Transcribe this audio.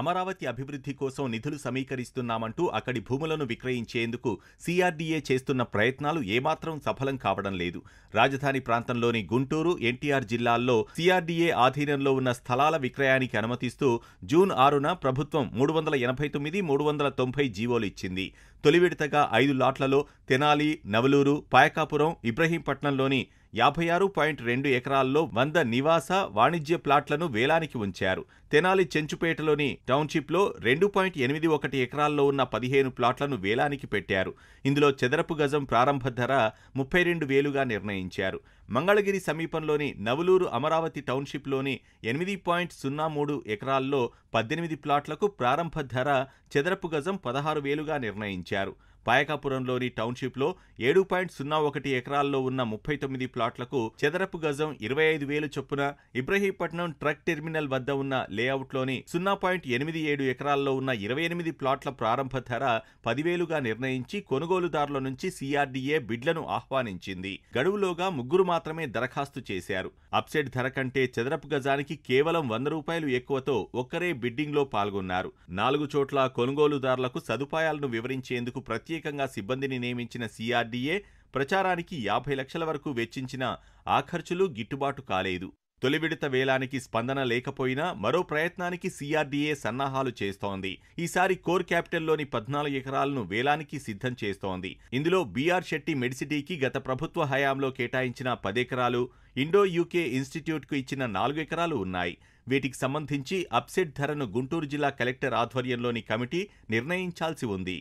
అమరావతి అభివృద్ధి కోసం నిధులు సమీకరిస్తున్నామంటూ అక్కడి భూములను విక్రయించేందుకు సిఆర్డీఏ చేస్తున్న ప్రయత్నాలు ఏమాత్రం సఫలం కావడం లేదు రాజధాని ప్రాంతంలోని గుంటూరు ఎన్టీఆర్ జిల్లాల్లో సిఆర్డీఏ ఆధీనంలో ఉన్న స్థలాల విక్రయానికి అనుమతిస్తూ జూన్ ఆరున ప్రభుత్వం మూడు వందల ఎనభై తొమ్మిది మూడు వందల తొంభై జీవోలు ఇచ్చింది తొలి విడతగా ఐదు లాట్లలో తెనాలి నవలూరు పాయకాపురం ఇబ్రహీంపట్నంలోని యాభై ఆరు పాయింట్ రెండు ఎకరాల్లో వంద నివాస వాణిజ్య ప్లాట్లను వేలానికి ఉంచారు తెనాలి చెంచుపేటలోని టౌన్షిప్లో రెండు పాయింట్ ఎనిమిది ఒకటి ఎకరాల్లో ఉన్న పదిహేను ప్లాట్లను వేలానికి పెట్టారు ఇందులో చెదరపు గజం ప్రారంభ ధర ముప్పై రెండు వేలుగా నిర్ణయించారు మంగళగిరి సమీపంలోని నవలూరు అమరావతి టౌన్షిప్లోని ఎనిమిది పాయింట్ సున్నా మూడు ఎకరాల్లో పద్దెనిమిది ప్లాట్లకు ప్రారంభ ధర చెదరపు గజం పదహారు వేలుగా నిర్ణయించారు పాయకాపురంలోని టౌన్షిప్లో ఏడు పాయింట్ సున్నా ఒకటి ఎకరాల్లో ఉన్న ముప్పై తొమ్మిది ప్లాట్లకు చదరపు గజం ఇరవై ఐదు వేలు చొప్పున ఇబ్రహీంపట్నం ట్రక్ టెర్మినల్ వద్ద ఉన్న లేఅవుట్లోని సున్నా పాయింట్ ఎనిమిది ఏడు ఎకరాల్లో ఉన్న ఇరవై ఎనిమిది ప్లాట్ల ప్రారంభ ధర పదివేలుగా నిర్ణయించి కొనుగోలుదారుల నుంచి సిఆర్డీఏ బిడ్లను ఆహ్వానించింది గడువులోగా ముగ్గురు మాత్రమే దరఖాస్తు చేశారు అప్సెట్ ధర కంటే చదరపు గజానికి కేవలం వంద రూపాయలు ఎక్కువతో ఒక్కరే బిడ్డింగ్లో పాల్గొన్నారు నాలుగు చోట్ల కొనుగోలుదారులకు సదుపాయాలను వివరించేందుకు ప్రత్యేక ప్రత్యేకంగా సిబ్బందిని నియమించిన సీఆర్డీఏ ప్రచారానికి యాభై లక్షల వరకు వెచ్చించిన ఆ ఖర్చులు గిట్టుబాటు కాలేదు తొలి విడత వేలానికి స్పందన లేకపోయినా మరో ప్రయత్నానికి సీఆర్డీఏ సన్నాహాలు చేస్తోంది ఈసారి కోర్ క్యాపిటల్లోని పద్నాలుగు ఎకరాలను వేలానికి సిద్ధం చేస్తోంది ఇందులో బీఆర్ శెట్టి మెడిసిటీకి గత ప్రభుత్వ హయాంలో కేటాయించిన పదెకరాలు ఇండో యూకే ఇన్స్టిట్యూట్కు ఇచ్చిన నాలుగు ఎకరాలు ఉన్నాయి వీటికి సంబంధించి అప్సెట్ ధరను గుంటూరు జిల్లా కలెక్టర్ ఆధ్వర్యంలోని కమిటీ నిర్ణయించాల్సి ఉంది